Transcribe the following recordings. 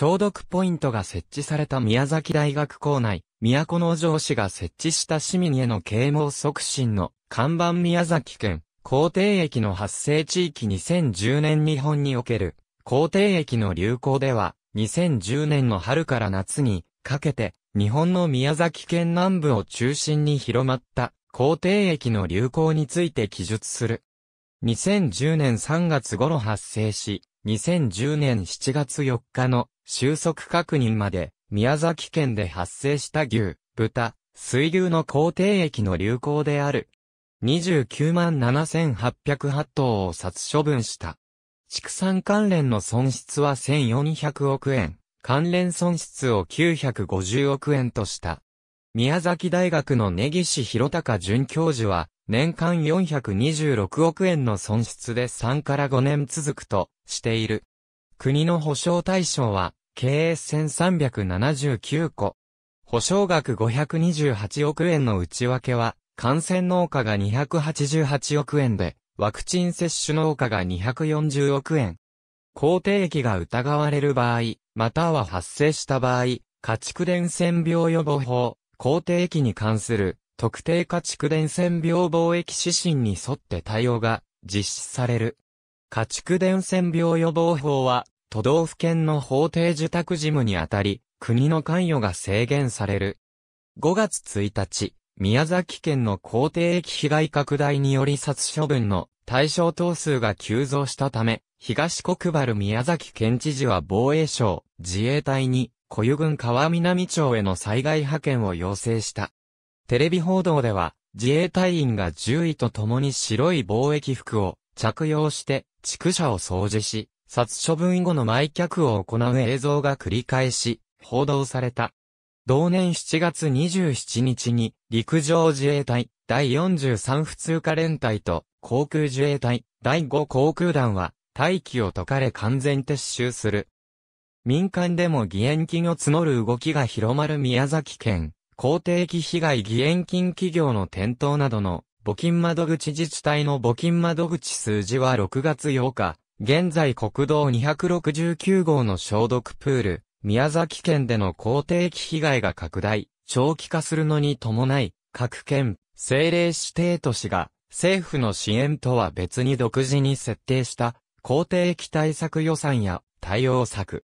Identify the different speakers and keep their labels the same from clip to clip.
Speaker 1: 消毒ポイントが設置された宮崎大学校内、都城市が設置した市民への啓蒙促進の看板宮崎県、皇帝駅の発生地域2010年日本における、皇帝駅の流行では、2010年の春から夏にかけて、日本の宮崎県南部を中心に広まった、皇帝駅の流行について記述する。2010年3月頃発生し、2010年7月4日の収束確認まで、宮崎県で発生した牛、豚、水牛の工程液の流行である。29万7808頭を殺処分した。畜産関連の損失は1400億円、関連損失を950億円とした。宮崎大学の根岸博隆准教授は、年間426億円の損失で3から5年続くとしている。国の保障対象は、経営1379個。保証額528億円の内訳は、感染農家が288億円で、ワクチン接種農家が240億円。肯定液が疑われる場合、または発生した場合、家畜伝染病予防法、肯定液に関する特定家畜伝染病防疫指針に沿って対応が実施される。家畜伝染病予防法は都道府県の法定受託事務にあたり、国の関与が制限される。5月1日、宮崎県の皇帝駅被害拡大により殺処分の対象等数が急増したため、東国原宮崎県知事は防衛省、自衛隊に、小湯郡川南町への災害派遣を要請した。テレビ報道では、自衛隊員が獣医と共に白い貿易服を着用して、畜舎を掃除し、殺処分後の埋却を行う映像が繰り返し報道された。同年7月27日に陸上自衛隊第43普通科連隊と航空自衛隊第5航空団は待機を解かれ完全撤収する。民間でも義援金を募る動きが広まる宮崎県、公期被害義援金企業の店頭などの募金窓口自治体の募金窓口数字は6月8日、現在国道269号の消毒プール、宮崎県での公定域被害が拡大、長期化するのに伴い、各県、政令指定都市が、政府の支援とは別に独自に設定した、公定域対策予算や対応策。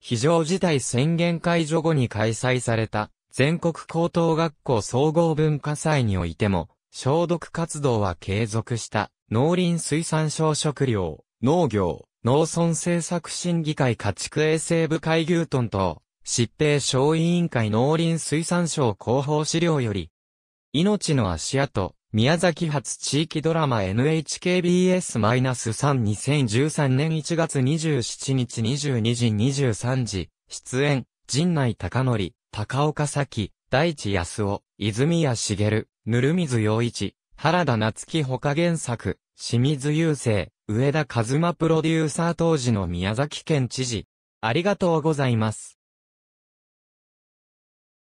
Speaker 1: 非常事態宣言解除後に開催された、全国高等学校総合文化祭においても、消毒活動は継続した、農林水産省食料、農業、農村政策審議会家畜衛生部会牛豚等と、疾病小委員会農林水産省広報資料より、命の足跡、宮崎発地域ドラマ NHKBS-3-2013 年1月27日22時23時、出演、陣内隆則、高岡咲、大地康夫、泉谷茂、ぬるみず陽一、原田夏樹他原作、清水雄生、上田和馬プロデューサー当時の宮崎県知事。ありがとうございます。